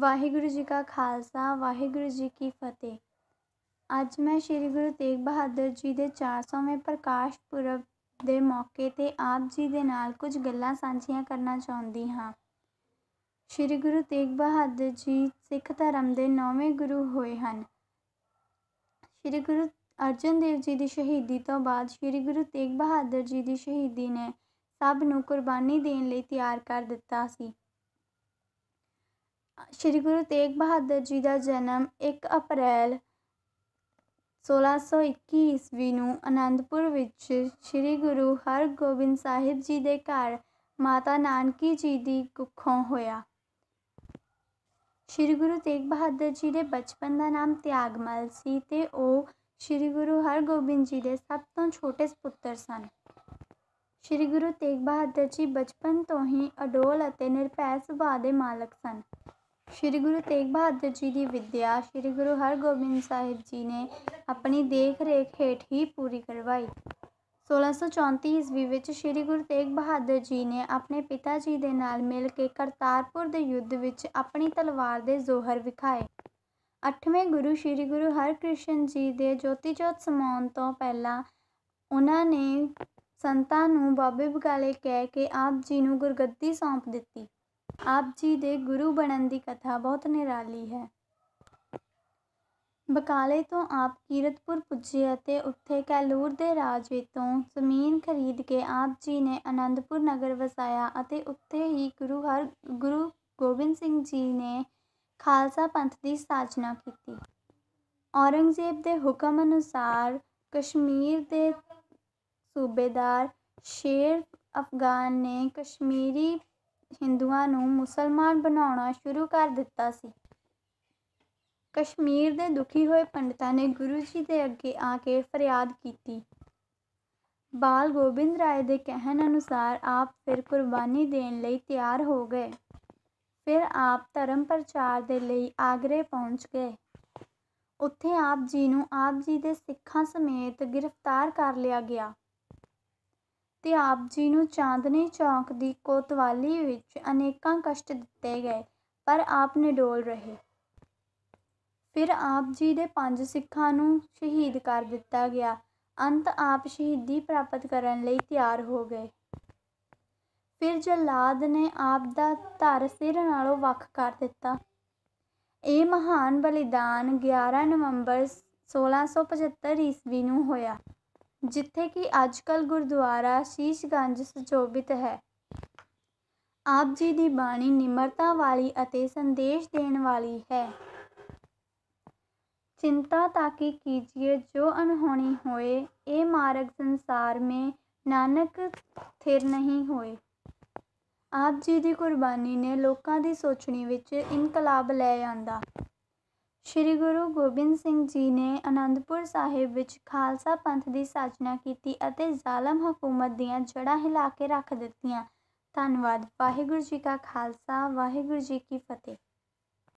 ਵਾਹਿਗੁਰੂ ਜੀ ਕਾ ਖਾਲਸਾ ਵਾਹਿਗੁਰੂ ਜੀ ਕੀ ਫਤਿਹ ਅੱਜ ਮੈਂ ਸ੍ਰੀ ਗੁਰੂ ਤੇਗ ਬਹਾਦਰ ਜੀ ਦੇ 400ਵੇਂ ਪ੍ਰਕਾਸ਼ ਪੁਰਬ ਦੇ ਮੌਕੇ ਤੇ ਆਪ ਜੀ ਦੇ ਨਾਲ ਕੁਝ ਗੱਲਾਂ ਸਾਂਝੀਆਂ ਕਰਨਾ ਚਾਹੁੰਦੀ ਹਾਂ ਸ੍ਰੀ ਗੁਰੂ ਤੇਗ ਬਹਾਦਰ ਜੀ ਸਿੱਖ ਧਰਮ ਦੇ ਨੌਵੇਂ ਗੁਰੂ ਹੋਏ ਹਨ ਸ੍ਰੀ ਗੁਰੂ ਅਰਜਨ ਦੇਵ ਜੀ ਦੀ ਸ਼ਹੀਦੀ ਤੋਂ ਬਾਅਦ ਸ੍ਰੀ ਗੁਰੂ ਤੇਗ ਬਹਾਦਰ ਜੀ ਦੀ ਸ਼ਹੀਦੀ ਨੇ ਸਭ ਨੂੰ ਕੁਰਬਾਨੀ ਦੇਣ ਲਈ ਤਿਆਰ ਕਰ ਦਿੱਤਾ ਸੀ ਸ਼੍ਰੀ ਗੁਰੂ ਤੇਗ ਬਹਾਦਰ ਜੀ ਦਾ ਜਨਮ 1 ਅਪ੍ਰੈਲ 1621 ਈਸਵੀ ਨੂੰ ਅਨੰਦਪੁਰ ਵਿੱਚ ਸ਼੍ਰੀ ਗੁਰੂ ਹਰਗੋਬਿੰਦ ਸਾਹਿਬ ਜੀ ਦੇ ਘਰ ਮਾਤਾ ਨਾਨਕੀ ਜੀ ਦੀ ਕੁੱਖੋਂ ਹੋਇਆ ਸ਼੍ਰੀ ਗੁਰੂ ਤੇਗ ਬਹਾਦਰ ਜੀ ਦੇ ਬਚਪਨ ਦਾ ਨਾਮ ਤਿਆਗਮਲ ਸੀ ਤੇ ਉਹ ਸ਼੍ਰੀ ਗੁਰੂ ਹਰਗੋਬਿੰਦ ਜੀ ਦੇ ਸਭ ਤੋਂ ਛੋਟੇ ਪੁੱਤਰ ਸਨ ਸ਼੍ਰੀ ਗੁਰੂ ਤੇਗ ਬਹਾਦਰ ਜੀ ਬਚਪਨ ਤੋਂ ਹੀ ਅਡੋਲ ਅਤੇ ਨਿਰਪੈ ਸੁਭਾਅ ਦੇ ਮਾਲਕ ਸਨ ਸ਼੍ਰੀ ਗੁਰੂ ਤੇਗ ਬਹਾਦਰ ਜੀ ਦੀ ਵਿਦਿਆ ਸ਼੍ਰੀ ਗੁਰੂ ਹਰਗੋਬਿੰਦ ਸਾਹਿਬ ਜੀ ਨੇ ਆਪਣੀ ਦੇਖ ਰੇਖ ਹੇਠ ਹੀ ਪੂਰੀ ਕਰਵਾਈ 1634 ਈਸਵੀ ਵਿੱਚ ਸ਼੍ਰੀ ਗੁਰੂ ਤੇਗ ਬਹਾਦਰ ਜੀ ਨੇ ਆਪਣੇ ਪਿਤਾ ਜੀ ਦੇ ਨਾਲ ਮਿਲ ਕੇ ਕਰਤਾਰਪੁਰ ਦੇ ਯੁੱਧ ਵਿੱਚ ਆਪਣੀ ਤਲਵਾਰ ਦੇ ਜ਼ੋਹਰ ਵਿਖਾਏ ਅੱਠਵੇਂ ਗੁਰੂ ਸ਼੍ਰੀ ਗੁਰੂ ਹਰਕ੍ਰਿਸ਼ਨ ਜੀ ਦੇ ਜੋਤੀ ਜੋਤ ਸਮਾਉਣ ਤੋਂ ਪਹਿਲਾਂ ਉਹਨਾਂ ਨੇ ਸੰਤਾਂ ਨੂੰ ਬਾਬੇ ਬਗਾਲੇ ਕਹਿ ਕੇ ਆਪ ਜੀ ਨੂੰ ਗੁਰਗੱਦੀ ਸੌਂਪ ਦਿੱਤੀ ਆਪ ਜੀ ਦੇ ਗੁਰੂ ਬਣਨ ਦੀ ਕਥਾ ਬਹੁਤ ਨਿਰਾਲੀ ਹੈ ਬਕਾਲੇ ਤੋਂ ਆਪ ਕੀਰਤਪੁਰ ਪੁੱਜੇ ਅਤੇ ਉੱਥੇ ਕੈਲੂਰ ਦੇ ਰਾਜ ਵਿੱਚੋਂ ਜ਼ਮੀਨ ਖਰੀਦ ਕੇ ਆਪ ਜੀ ਨੇ ਆਨੰਦਪੁਰ ਨਗਰ ਵਸਾਇਆ ਅਤੇ ਉੱਥੇ ਹੀ ਗੁਰੂ ਹਰ ਗੁਰੂ ਗੋਬਿੰਦ ਸਿੰਘ ਜੀ ਨੇ ਖਾਲਸਾ ਪੰਥ ਦੀ ਸਾਜਨਾ ਕੀਤੀ ਔਰੰਗਜ਼ੇਬ ਦੇ ਹੁਕਮ ਅਨੁਸਾਰ ਕਸ਼ਮੀਰ ਦੇ ਸੂਬੇਦਾਰ ਸ਼ੇਰ ਅਫਗਾਨ ਨੇ ਕਸ਼ਮੀਰੀ ਹਿੰਦੂਆਂ ਨੂੰ ਮੁਸਲਮਾਨ ਬਣਾਉਣਾ ਸ਼ੁਰੂ ਕਰ ਦਿੱਤਾ ਸੀ ਕਸ਼ਮੀਰ ਦੇ ਦੁਖੀ ਹੋਏ ਪੰਡਤਾਂ ਨੇ ਗੁਰੂ ਜੀ ਦੇ ਅੱਗੇ ਆ ਕੇ ਫਰਿਆਦ ਕੀਤੀ ਬਾਲ ਗੋਬਿੰਦ ਰਾਏ ਦੇ ਕਹਿਣ ਅਨੁਸਾਰ ਆਪ ਫਿਰ ਕੁਰਬਾਨੀ ਦੇਣ ਲਈ ਤਿਆਰ ਹੋ ਗਏ ਫਿਰ ਆਪ ਧਰਮ ਪ੍ਰਚਾਰ ਦੇ ਲਈ ਆਗਰੇ ਪਹੁੰਚ ਗਏ ਉੱਥੇ ਆਪ ਜੀ ਨੂੰ ਆਪ ਜੀ ਦੇ ਸਿੱਖਾਂ ਸਮੇਤ ਗ੍ਰਿਫਤਾਰ ਕਰ ਲਿਆ ਗਿਆ ਤੇ ਆਪ ਜੀ ਨੂੰ ਚਾਂਦਨੀ ਚੌਕ ਦੀ ਕੋਤਵਾਲੀ ਵਿੱਚ ਅਨੇਕਾਂ ਕਸ਼ਟ ਦਿੱਤੇ ਗਏ ਪਰ ਆਪ ਨਿਡੋਲ ਰਹੇ ਫਿਰ ਆਪ ਜੀ ਦੇ ਪੰਜ ਸਿੱਖਾਂ ਨੂੰ ਸ਼ਹੀਦ ਕਰ ਦਿੱਤਾ ਗਿਆ ਅੰਤ ਆਪ ਸ਼ਹੀਦੀ ਪ੍ਰਾਪਤ ਕਰਨ ਲਈ ਤਿਆਰ ਹੋ ਗਏ ਫਿਰ ਜਲਾਦ ਨੇ ਆਪ ਦਾ ਧਰ ਸਿਰ ਨਾਲੋਂ ਵੱਖ ਕਰ ਦਿੱਤਾ ਇਹ ਮਹਾਨ ਬਲੀਦਾਨ 11 ਨਵੰਬਰ 1675 ਈਸਵੀ ਨੂੰ ਹੋਇਆ ਜਿੱਥੇ ਕਿ ਅੱਜ ਕੱਲ੍ਹ ਗੁਰਦੁਆਰਾ ਸ਼ੀਸ਼ਗੰਜ ਸਜੋਬਿਤ ਹੈ ਆਪ ਜੀ ਦੀ ਬਾਣੀ ਨਿਮਰਤਾ ਵਾਲੀ ਅਤੇ ਸੰਦੇਸ਼ ਦੇਣ ਵਾਲੀ ਹੈ ਚਿੰਤਾ ਤਾਂ ਕੀ ਕੀਜੀਏ ਜੋ ਅਨਹੋਣੀ ਹੋਏ ਇਹ ਮਾਰਗ ਸੰਸਾਰ ਮੇ ਨਾਨਕ ਥਿਰ ਨਹੀਂ ਹੋਏ ਆਪ ਜੀ ਦੀ ਕੁਰਬਾਨੀ ਨੇ ਲੋਕਾਂ ਦੀ ਸੋਚਣੀ ਵਿੱਚ ਇਨਕਲਾਬ ਲੈ ਆਂਦਾ ਸ੍ਰੀ ਗੁਰੂ ਗੋਬਿੰਦ ਸਿੰਘ ਜੀ ਨੇ ਅਨੰਦਪੁਰ ਸਾਹਿਬ ਵਿੱਚ ਖਾਲਸਾ ਪੰਥ ਦੀ ਸਾਜਨਾ ਕੀਤੀ ਅਤੇ ਜ਼ਾਲਮ ਹਕੂਮਤ ਦੀਆਂ ਜੜ੍ਹਾਂ ਹਿਲਾ ਕੇ ਰੱਖ ਦਿੱਤੀਆਂ ਧੰਨਵਾਦ ਵਾਹਿਗੁਰੂ ਜੀ ਕਾ ਖਾਲਸਾ ਵਾਹਿਗੁਰੂ ਜੀ ਕੀ ਫਤਿਹ